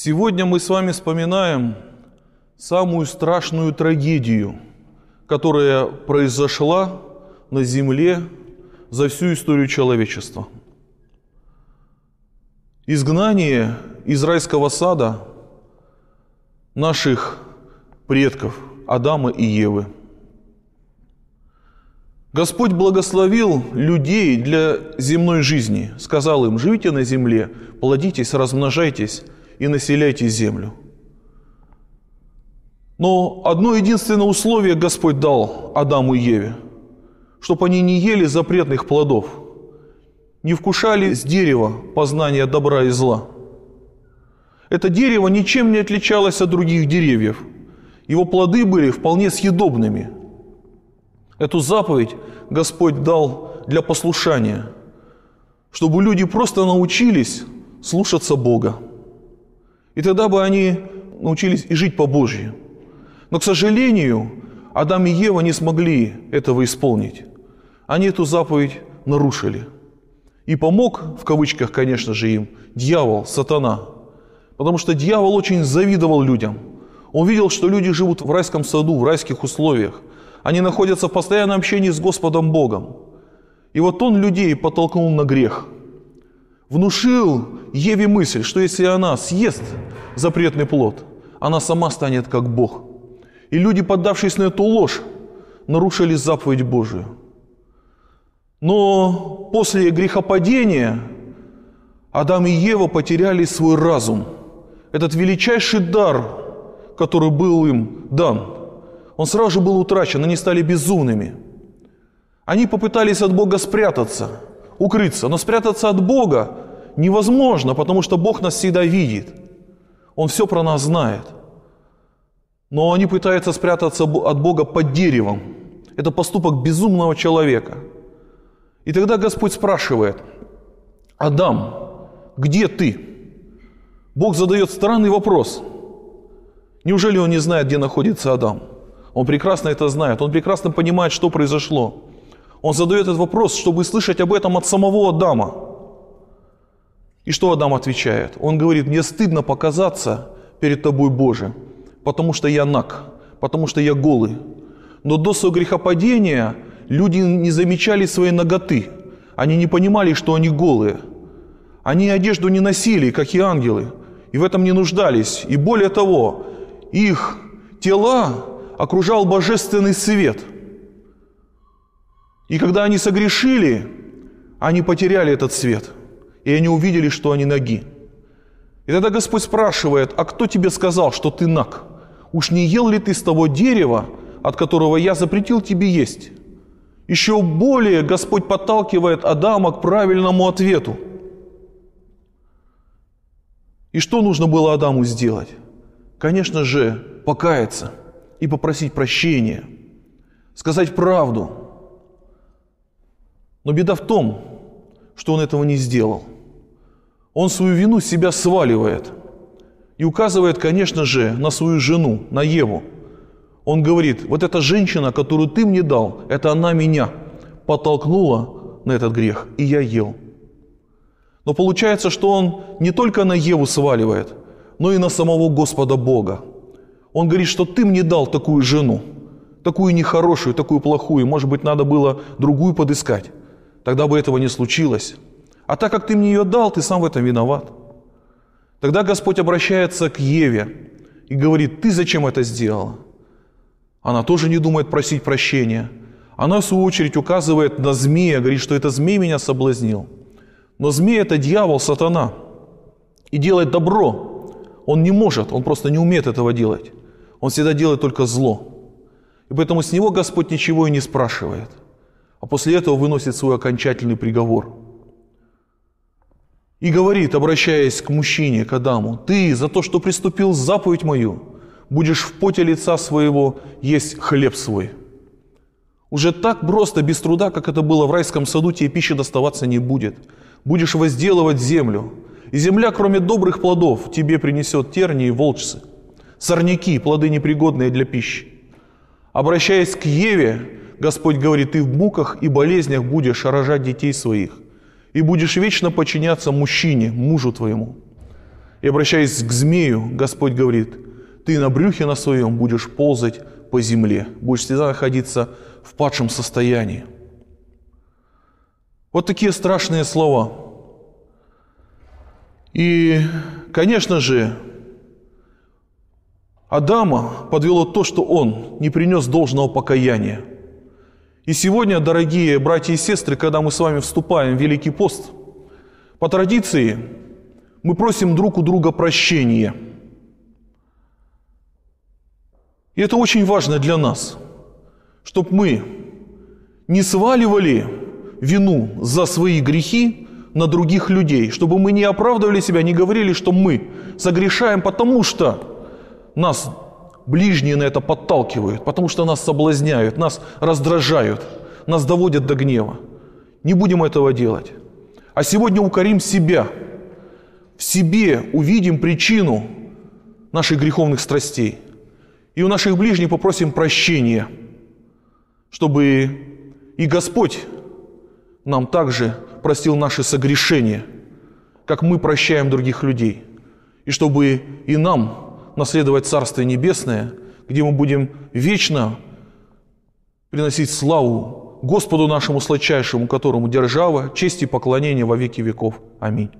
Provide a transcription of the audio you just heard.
Сегодня мы с вами вспоминаем самую страшную трагедию, которая произошла на Земле за всю историю человечества. Изгнание из райского сада наших предков Адама и Евы. Господь благословил людей для земной жизни, сказал им, живите на земле, плодитесь, размножайтесь, и населяйте землю. Но одно единственное условие Господь дал Адаму и Еве, чтобы они не ели запретных плодов, не вкушали с дерева познания добра и зла. Это дерево ничем не отличалось от других деревьев. Его плоды были вполне съедобными. Эту заповедь Господь дал для послушания, чтобы люди просто научились слушаться Бога. И тогда бы они научились и жить по Божьему, Но, к сожалению, Адам и Ева не смогли этого исполнить. Они эту заповедь нарушили. И помог, в кавычках, конечно же, им дьявол, сатана. Потому что дьявол очень завидовал людям. Он видел, что люди живут в райском саду, в райских условиях. Они находятся в постоянном общении с Господом Богом. И вот он людей потолкнул на грех – внушил Еве мысль, что если она съест запретный плод, она сама станет как Бог. И люди, поддавшись на эту ложь, нарушили заповедь Божию. Но после грехопадения Адам и Ева потеряли свой разум. Этот величайший дар, который был им дан, он сразу же был утрачен, они стали безумными. Они попытались от Бога спрятаться – укрыться, но спрятаться от Бога невозможно, потому что Бог нас всегда видит. Он все про нас знает. Но они пытаются спрятаться от Бога под деревом. Это поступок безумного человека. И тогда Господь спрашивает, Адам, где ты? Бог задает странный вопрос. Неужели он не знает, где находится Адам? Он прекрасно это знает, он прекрасно понимает, что произошло. Он задает этот вопрос, чтобы слышать об этом от самого Адама. И что Адам отвечает? Он говорит, мне стыдно показаться перед тобой, Боже, потому что я наг, потому что я голый. Но до своего грехопадения люди не замечали свои ноготы. Они не понимали, что они голые. Они одежду не носили, как и ангелы, и в этом не нуждались. И более того, их тела окружал божественный свет – и когда они согрешили, они потеряли этот свет, и они увидели, что они ноги. И тогда Господь спрашивает, а кто тебе сказал, что ты наг? Уж не ел ли ты с того дерева, от которого я запретил тебе есть? Еще более Господь подталкивает Адама к правильному ответу. И что нужно было Адаму сделать? Конечно же, покаяться и попросить прощения, сказать правду – но беда в том, что он этого не сделал. Он свою вину себя сваливает и указывает, конечно же, на свою жену, на Еву. Он говорит, вот эта женщина, которую ты мне дал, это она меня подтолкнула на этот грех, и я ел. Но получается, что он не только на Еву сваливает, но и на самого Господа Бога. Он говорит, что ты мне дал такую жену, такую нехорошую, такую плохую, может быть, надо было другую подыскать тогда бы этого не случилось. А так как ты мне ее дал, ты сам в этом виноват. Тогда Господь обращается к Еве и говорит, ты зачем это сделала? Она тоже не думает просить прощения. Она, в свою очередь, указывает на змея, говорит, что это змей меня соблазнил. Но змей – это дьявол, сатана. И делает добро. Он не может, он просто не умеет этого делать. Он всегда делает только зло. И поэтому с него Господь ничего и не спрашивает – а после этого выносит свой окончательный приговор. И говорит, обращаясь к мужчине, к Адаму, «Ты за то, что приступил заповедь мою, будешь в поте лица своего есть хлеб свой». Уже так просто, без труда, как это было в райском саду, тебе пищи доставаться не будет. Будешь возделывать землю. И земля, кроме добрых плодов, тебе принесет тернии и волчцы, сорняки, плоды непригодные для пищи. Обращаясь к Еве, Господь говорит, ты в муках и болезнях будешь рожать детей своих, и будешь вечно подчиняться мужчине, мужу твоему. И обращаясь к змею, Господь говорит, ты на брюхе на своем будешь ползать по земле, будешь всегда находиться в падшем состоянии. Вот такие страшные слова. И, конечно же, Адама подвело то, что он не принес должного покаяния – и сегодня, дорогие братья и сестры, когда мы с вами вступаем в Великий пост, по традиции мы просим друг у друга прощения. И это очень важно для нас, чтобы мы не сваливали вину за свои грехи на других людей, чтобы мы не оправдывали себя, не говорили, что мы согрешаем, потому что нас ближние на это подталкивают, потому что нас соблазняют, нас раздражают, нас доводят до гнева. Не будем этого делать. А сегодня укорим себя. В себе увидим причину наших греховных страстей. И у наших ближних попросим прощения, чтобы и Господь нам также простил наши согрешения, как мы прощаем других людей. И чтобы и нам наследовать Царствие Небесное, где мы будем вечно приносить славу Господу нашему сладчайшему, которому держава, честь и поклонение во веки веков. Аминь.